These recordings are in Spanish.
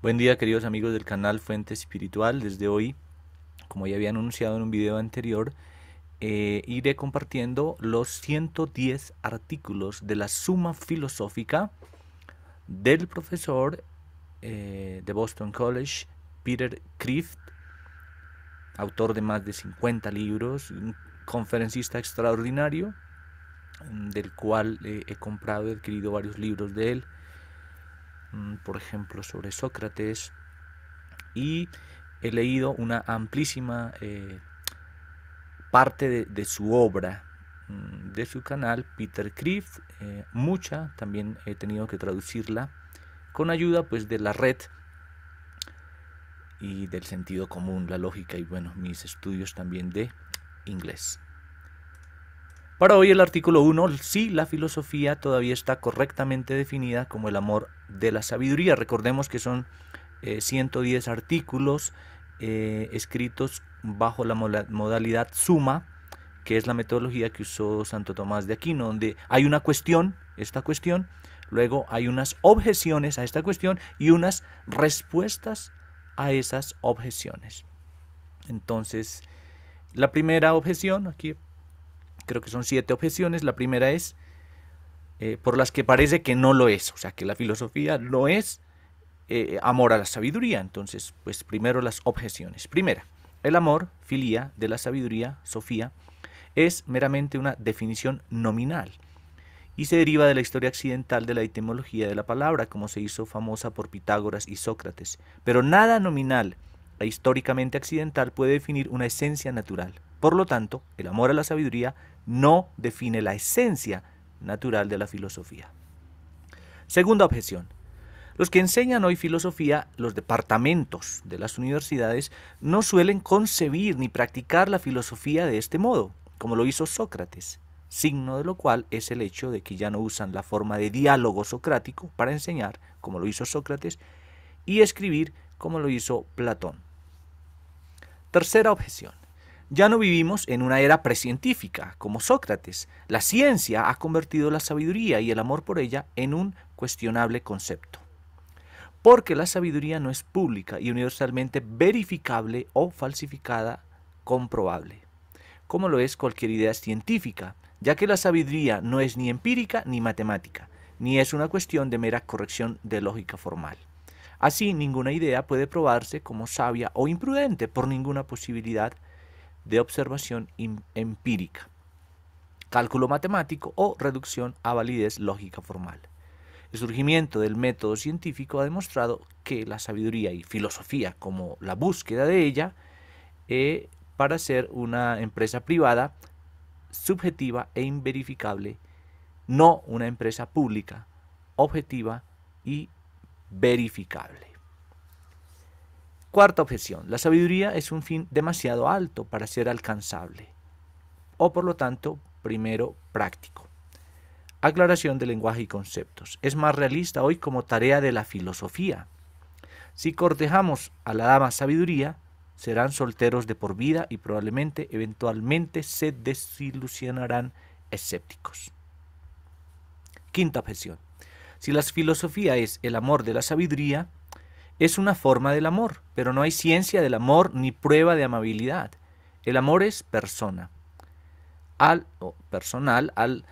Buen día queridos amigos del canal Fuente Espiritual. Desde hoy, como ya había anunciado en un video anterior, eh, iré compartiendo los 110 artículos de la suma filosófica del profesor eh, de Boston College, Peter Krift, autor de más de 50 libros, un conferencista extraordinario, del cual eh, he comprado y adquirido varios libros de él. Mm, por ejemplo, sobre Sócrates, y he leído una amplísima eh, parte de, su obra, mm, de su canal, Peter eh, mucha, también he tenido que traducirla, con ayuda pues de la red y del sentido común, la lógica y bueno, mis estudios también de inglés. Para hoy el artículo 1, sí, la filosofía todavía está correctamente definida como el amor de la sabiduría. Recordemos que son 110 eh, artículos eh, escritos bajo la modalidad suma, que es la metodología que usó Santo Tomás de Aquino, donde hay una cuestión, esta cuestión, luego hay unas objeciones a esta cuestión y unas respuestas a esas objeciones. Entonces, la primera objeción, aquí creo que son siete objeciones. La primera es eh, por las que parece que no lo es, o sea, que la filosofía no es eh, amor a la sabiduría. Entonces, pues primero las objeciones. Primera, el amor, filía, de la sabiduría, sofía, es meramente una definición nominal y se deriva de la historia accidental de la etimología de la palabra, como se hizo famosa por Pitágoras y Sócrates. Pero nada nominal e históricamente accidental puede definir una esencia natural. Por lo tanto, el amor a la sabiduría no define la esencia natural de la filosofía. Segunda objeción. Los que enseñan hoy filosofía, los departamentos de las universidades, no suelen concebir ni practicar la filosofía de este modo, como lo hizo Sócrates, signo de lo cual es el hecho de que ya no usan la forma de diálogo socrático para enseñar, como lo hizo Sócrates, y escribir, como lo hizo Platón. Tercera objeción. Ya no vivimos en una era precientífica, como Sócrates. La ciencia ha convertido la sabiduría y el amor por ella en un cuestionable concepto. Porque la sabiduría no es pública y universalmente verificable o falsificada, comprobable, como lo es cualquier idea científica, ya que la sabiduría no es ni empírica ni matemática, ni es una cuestión de mera corrección de lógica formal. Así, ninguna idea puede probarse como sabia o imprudente por ninguna posibilidad de observación empírica, cálculo matemático o reducción a validez lógica formal. El surgimiento del método científico ha demostrado que la sabiduría y filosofía, como la búsqueda de ella, eh, para ser una empresa privada, subjetiva e inverificable, no una empresa pública, objetiva y verificable. Cuarta objeción, la sabiduría es un fin demasiado alto para ser alcanzable, o por lo tanto, primero, práctico. Aclaración de lenguaje y conceptos. Es más realista hoy como tarea de la filosofía. Si cortejamos a la dama sabiduría, serán solteros de por vida y probablemente eventualmente se desilusionarán escépticos. Quinta objeción. Si la filosofía es el amor de la sabiduría, es una forma del amor, pero no hay ciencia del amor ni prueba de amabilidad. El amor es persona. Al personal, al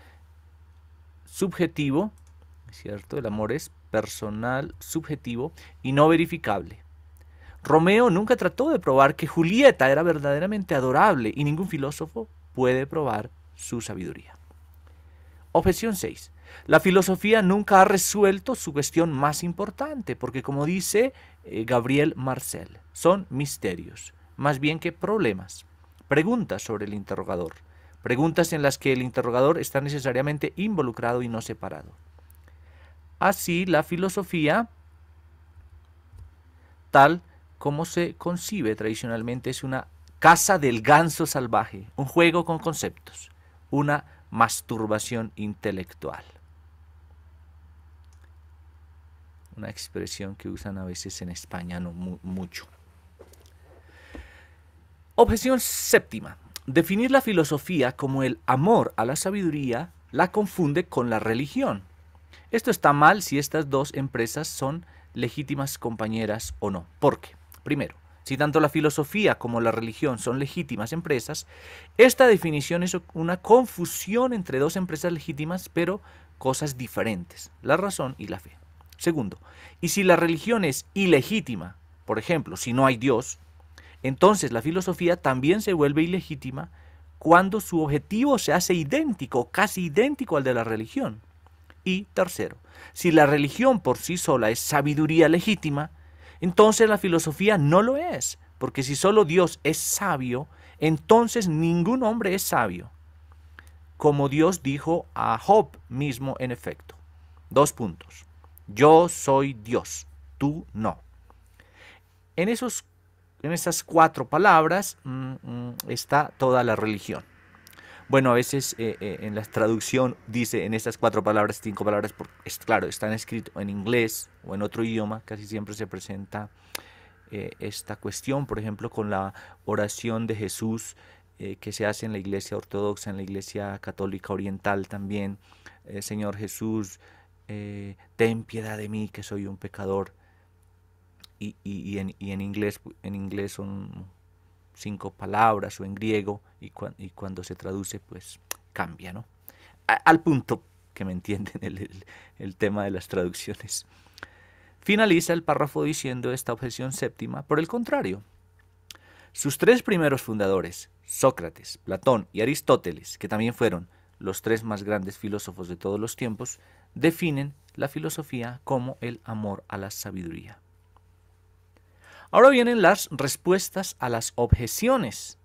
subjetivo, ¿cierto? El amor es personal, subjetivo y no verificable. Romeo nunca trató de probar que Julieta era verdaderamente adorable y ningún filósofo puede probar su sabiduría. Objeción 6. La filosofía nunca ha resuelto su cuestión más importante, porque como dice eh, Gabriel Marcel, son misterios, más bien que problemas, preguntas sobre el interrogador, preguntas en las que el interrogador está necesariamente involucrado y no separado. Así, la filosofía, tal como se concibe tradicionalmente, es una casa del ganso salvaje, un juego con conceptos, una masturbación intelectual. una expresión que usan a veces en España no mucho. Objeción séptima. Definir la filosofía como el amor a la sabiduría la confunde con la religión. Esto está mal si estas dos empresas son legítimas compañeras o no. ¿Por qué? Primero, si tanto la filosofía como la religión son legítimas empresas, esta definición es una confusión entre dos empresas legítimas, pero cosas diferentes, la razón y la fe. Segundo, y si la religión es ilegítima, por ejemplo, si no hay Dios, entonces la filosofía también se vuelve ilegítima cuando su objetivo se hace idéntico, casi idéntico al de la religión. Y tercero, si la religión por sí sola es sabiduría legítima, entonces la filosofía no lo es, porque si solo Dios es sabio, entonces ningún hombre es sabio, como Dios dijo a Job mismo en efecto. Dos puntos. Yo soy Dios, tú no. En, esos, en esas cuatro palabras mm, mm, está toda la religión. Bueno, a veces eh, eh, en la traducción dice en estas cuatro palabras, cinco palabras, porque, claro, están escritos en inglés o en otro idioma, casi siempre se presenta eh, esta cuestión, por ejemplo, con la oración de Jesús que se hace en la iglesia ortodoxa, en la iglesia católica oriental también, Señor Jesús, eh, ten piedad de mí que soy un pecador. Y, en, inglés, en inglés son cinco palabras o en griego y, cuando se traduce pues cambia, ¿no? al punto que me entienden el tema de las traducciones. Finaliza el párrafo diciendo esta objeción séptima, por el contrario, sus tres primeros fundadores, Sócrates, Platón y Aristóteles, que también fueron los tres más grandes filósofos de todos los tiempos, definen la filosofía como el amor a la sabiduría. Ahora vienen las respuestas a las objeciones.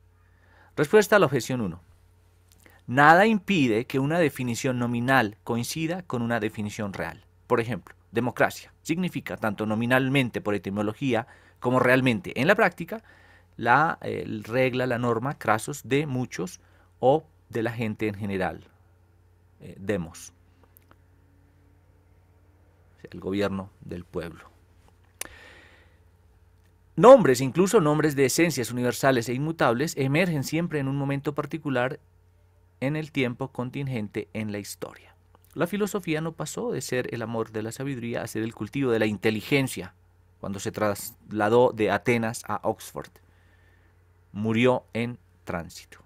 Respuesta a la objeción 1. Nada impide que una definición nominal coincida con una definición real. Por ejemplo, democracia significa tanto nominalmente por etimología como realmente en la práctica la regla, la norma, crasos de muchos o de la gente en general. Eh, demos el gobierno del pueblo. Nombres, incluso nombres de esencias universales e inmutables, emergen siempre en un momento particular en el tiempo contingente en la historia. La filosofía no pasó de ser el amor de la sabiduría a ser el cultivo de la inteligencia cuando se trasladó de Atenas a Oxford. Murió en tránsito,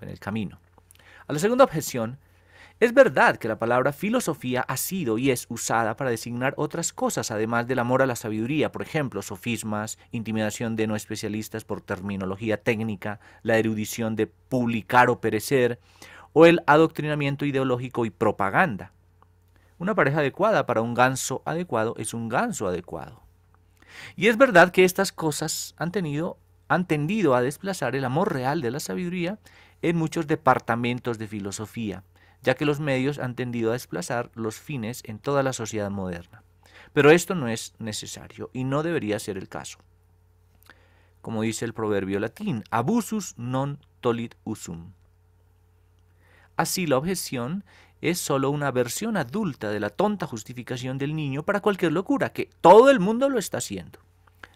en el camino. A la segunda objeción, es verdad que la palabra filosofía ha sido y es usada para designar otras cosas, además del amor a la sabiduría, por ejemplo, sofismas, intimidación de no especialistas por terminología técnica, la erudición de publicar o perecer, o el adoctrinamiento ideológico y propaganda. Una pareja adecuada para un ganso adecuado es un ganso adecuado. Y es verdad que estas cosas han, tenido, han tendido a desplazar el amor real de la sabiduría en muchos departamentos de filosofía ya que los medios han tendido a desplazar los fines en toda la sociedad moderna. Pero esto no es necesario y no debería ser el caso. Como dice el proverbio latín, abusus non tolit usum. Así la objeción es solo una versión adulta de la tonta justificación del niño para cualquier locura, que todo el mundo lo está haciendo.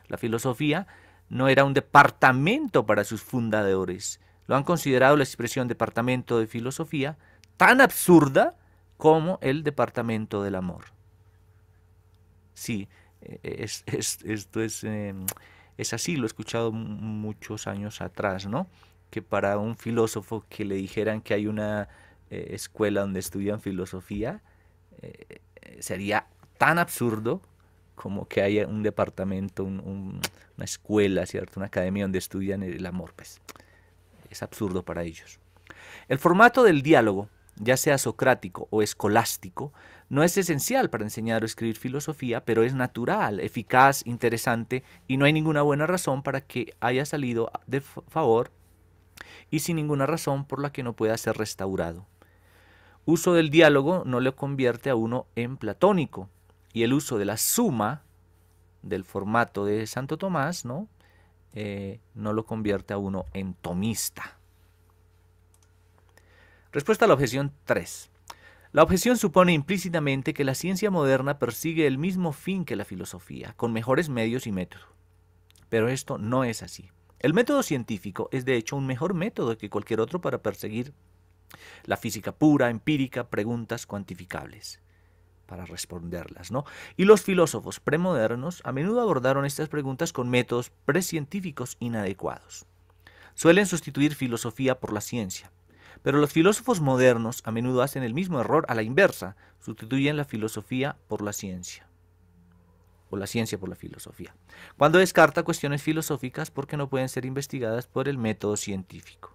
La filosofía no era un departamento para sus fundadores. Lo han considerado la expresión departamento de filosofía tan absurda como el departamento del amor. Sí, e, e, esto es, eh, es así, lo he escuchado muchos años atrás, ¿no? Que para un filósofo que le dijeran que hay una eh, escuela donde estudian filosofía, eh, sería tan absurdo como que haya un departamento, una escuela, ¿cierto? Una academia donde estudian el amor, pues. Es absurdo para ellos. El formato del diálogo ya sea socrático o escolástico, no es esencial para enseñar o escribir filosofía, pero es natural, eficaz, interesante y no hay ninguna buena razón para que haya salido de favor y sin ninguna razón por la que no pueda ser restaurado. Uso del diálogo no le convierte a uno en platónico y el uso de la suma del formato de Santo Tomás, ¿no? Eh, no lo convierte a uno en tomista. Respuesta a la objeción 3. La objeción supone implícitamente que la ciencia moderna persigue el mismo fin que la filosofía, con mejores medios y método. Pero esto no es así. El método científico es de hecho un mejor método que cualquier otro para perseguir la física pura, empírica, preguntas cuantificables para responderlas, ¿no? Y los filósofos premodernos a menudo abordaron estas preguntas con métodos precientíficos inadecuados. Suelen sustituir filosofía por la ciencia, pero los filósofos modernos a menudo hacen el mismo error a la inversa, sustituyen la filosofía por la ciencia, o la ciencia por la filosofía, cuando descarta cuestiones filosóficas porque no pueden ser investigadas por el método científico.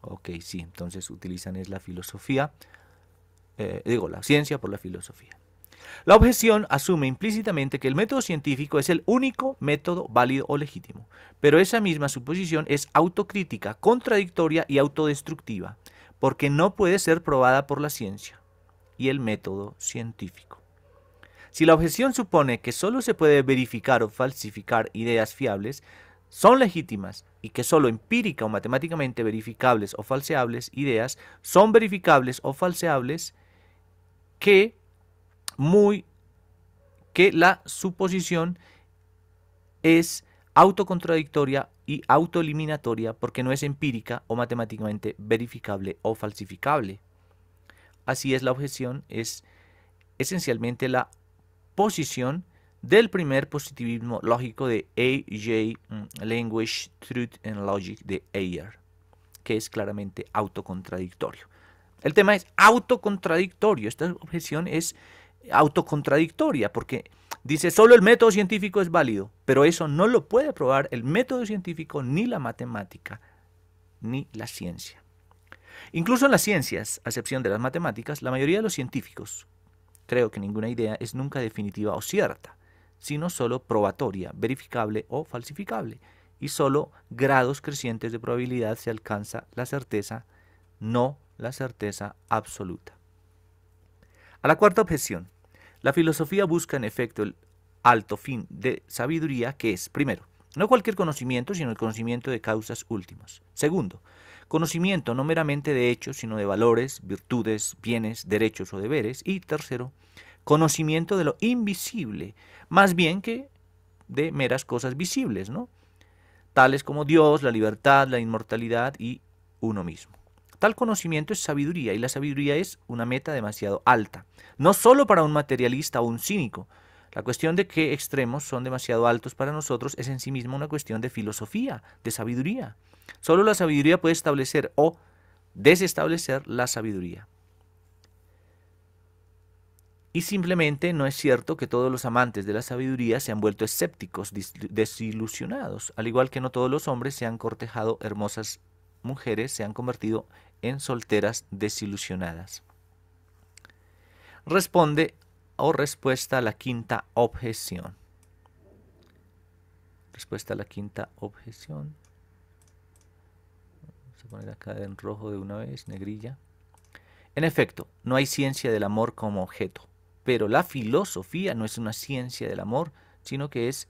Ok, sí, entonces utilizan es la filosofía, eh, digo, la ciencia por la filosofía. La objeción asume implícitamente que el método científico es el único método válido o legítimo, pero esa misma suposición es autocrítica, contradictoria y autodestructiva, porque no puede ser probada por la ciencia y el método científico. Si la objeción supone que solo se puede verificar o falsificar ideas fiables, son legítimas y que solo empírica o matemáticamente verificables o falseables ideas son verificables o falseables que muy que la suposición es autocontradictoria y autoeliminatoria porque no es empírica o matemáticamente verificable o falsificable. Así es, la objeción es esencialmente la posición del primer positivismo lógico de A.J. Mm, Language, Truth and Logic de Ayer, que es claramente autocontradictorio. El tema es autocontradictorio. Esta objeción es autocontradictoria, porque dice, solo el método científico es válido, pero eso no lo puede probar el método científico, ni la matemática, ni la ciencia. Incluso en las ciencias, a excepción de las matemáticas, la mayoría de los científicos, creo que ninguna idea es nunca definitiva o cierta, sino solo probatoria, verificable o falsificable, y solo grados crecientes de probabilidad se alcanza la certeza, no la certeza absoluta. A la cuarta objeción, la filosofía busca en efecto el alto fin de sabiduría que es, primero, no cualquier conocimiento, sino el conocimiento de causas últimas. Segundo, conocimiento no meramente de hechos, sino de valores, virtudes, bienes, derechos o deberes. Y tercero, conocimiento de lo invisible, más bien que de meras cosas visibles, ¿no? Tales como Dios, la libertad, la inmortalidad y uno mismo. Tal conocimiento es sabiduría y la sabiduría es una meta demasiado alta, no solo para un materialista o un cínico. La cuestión de qué extremos son demasiado altos para nosotros es en sí misma una cuestión de filosofía, de sabiduría. Solo la sabiduría puede establecer o desestablecer la sabiduría. Y simplemente no es cierto que todos los amantes de la sabiduría se han vuelto escépticos, desilusionados, al igual que no todos los hombres se han cortejado hermosas mujeres, se han convertido en solteras desilusionadas. Responde o respuesta a la quinta objeción. Respuesta a la quinta objeción. Se pone acá en rojo de una vez, negrilla. En efecto, no hay ciencia del amor como objeto, pero la filosofía no es una ciencia del amor, sino que es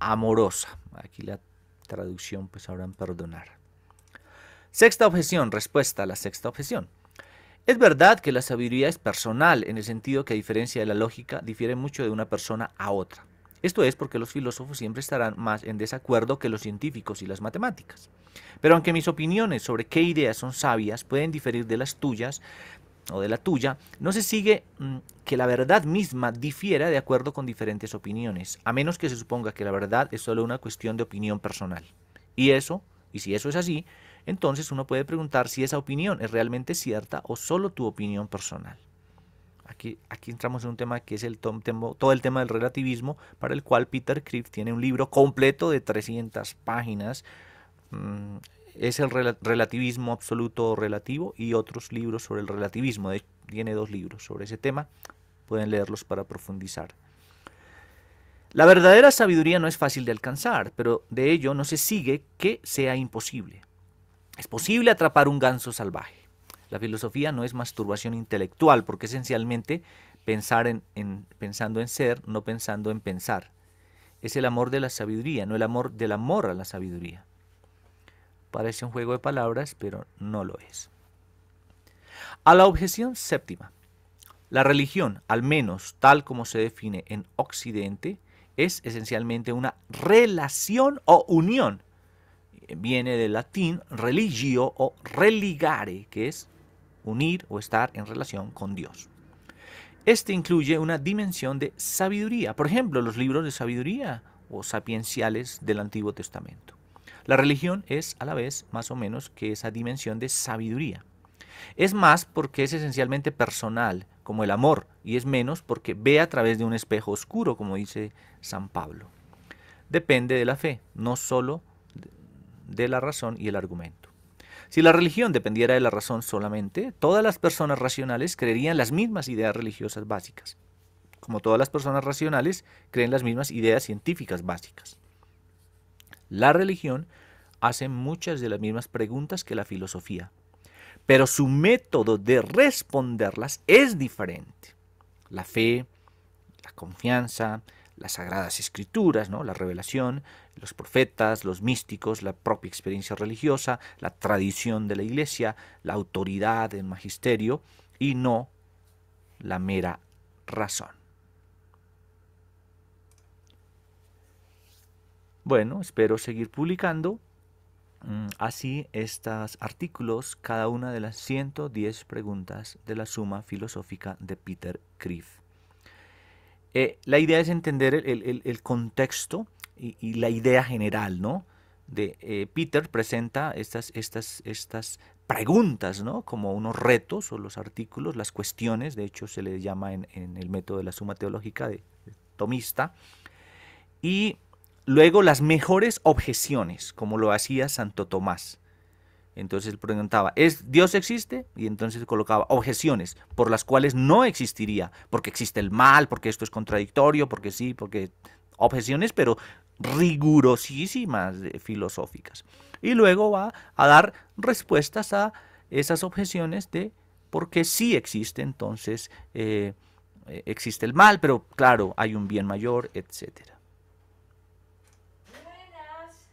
amorosa. Aquí la traducción pues en perdonar. Sexta objeción, respuesta a la sexta objeción. Es verdad que la sabiduría es personal en el sentido que a diferencia de la lógica difiere mucho de una persona a otra. Esto es porque los filósofos siempre estarán más en desacuerdo que los científicos y las matemáticas. Pero aunque mis opiniones sobre qué ideas son sabias pueden diferir de las tuyas o de la tuya, no se sigue mm, que la verdad misma difiera de acuerdo con diferentes opiniones, a menos que se suponga que la verdad es solo una cuestión de opinión personal. Y eso, y si eso es así, entonces uno puede preguntar si esa opinión es realmente cierta o solo tu opinión personal. Aquí, entramos en un tema que es todo el tema del relativismo, para el cual Peter Crick tiene un libro completo de 300 páginas. Mm, es el relativismo absoluto o relativo y otros libros sobre el relativismo. De hecho, tiene dos libros sobre ese tema. Pueden leerlos para profundizar. La verdadera sabiduría no es fácil de alcanzar, pero de ello no se sigue que sea imposible. Es posible atrapar un ganso salvaje. La filosofía no es masturbación intelectual, porque esencialmente pensar en, pensando en ser, no pensando en pensar. Es el amor de la sabiduría, no el amor del amor a la sabiduría. Parece un juego de palabras, pero no lo es. A la objeción séptima. La religión, al menos tal como se define en Occidente, es esencialmente una relación o unión viene del latín religio o religare, que es unir o estar en relación con Dios. Este incluye una dimensión de sabiduría, por ejemplo, los libros de sabiduría o sapienciales del Antiguo Testamento. La religión es a la vez más o menos que esa dimensión de sabiduría. Es más porque es esencialmente personal, como el amor, y es menos porque ve a través de un espejo oscuro, como dice San Pablo. Depende de la fe, no solo de la razón y el argumento. Si la religión dependiera de la razón solamente, todas las personas racionales creerían las mismas ideas religiosas básicas, como todas las personas racionales creen las mismas ideas científicas básicas. La religión hace muchas de las mismas preguntas que la filosofía, pero su método de responderlas es diferente. La fe, la confianza, las sagradas escrituras, ¿no? la revelación, los profetas, los místicos, la propia experiencia religiosa, la tradición de la iglesia, la autoridad del magisterio y no la mera razón. Bueno, espero seguir publicando mm, así estos artículos, cada una de las 110 preguntas de la suma filosófica de Peter Kreef. Eh, la idea es entender el, contexto y, la idea general, ¿no? De eh, Peter presenta estas, preguntas, ¿no? Como unos retos o los artículos, las cuestiones, de hecho se le llama en, el método de la suma teológica de tomista. Y luego las mejores objeciones, como lo hacía Santo Tomás. Entonces él preguntaba, ¿es Dios existe? Y entonces colocaba objeciones por las cuales no existiría, porque existe el mal, porque esto es contradictorio, porque sí, porque objeciones, pero rigurosísimas filosóficas. Y luego va a dar respuestas a esas objeciones de porque qué sí existe, entonces eh, eh, existe el mal, pero claro, hay un bien mayor, etcétera.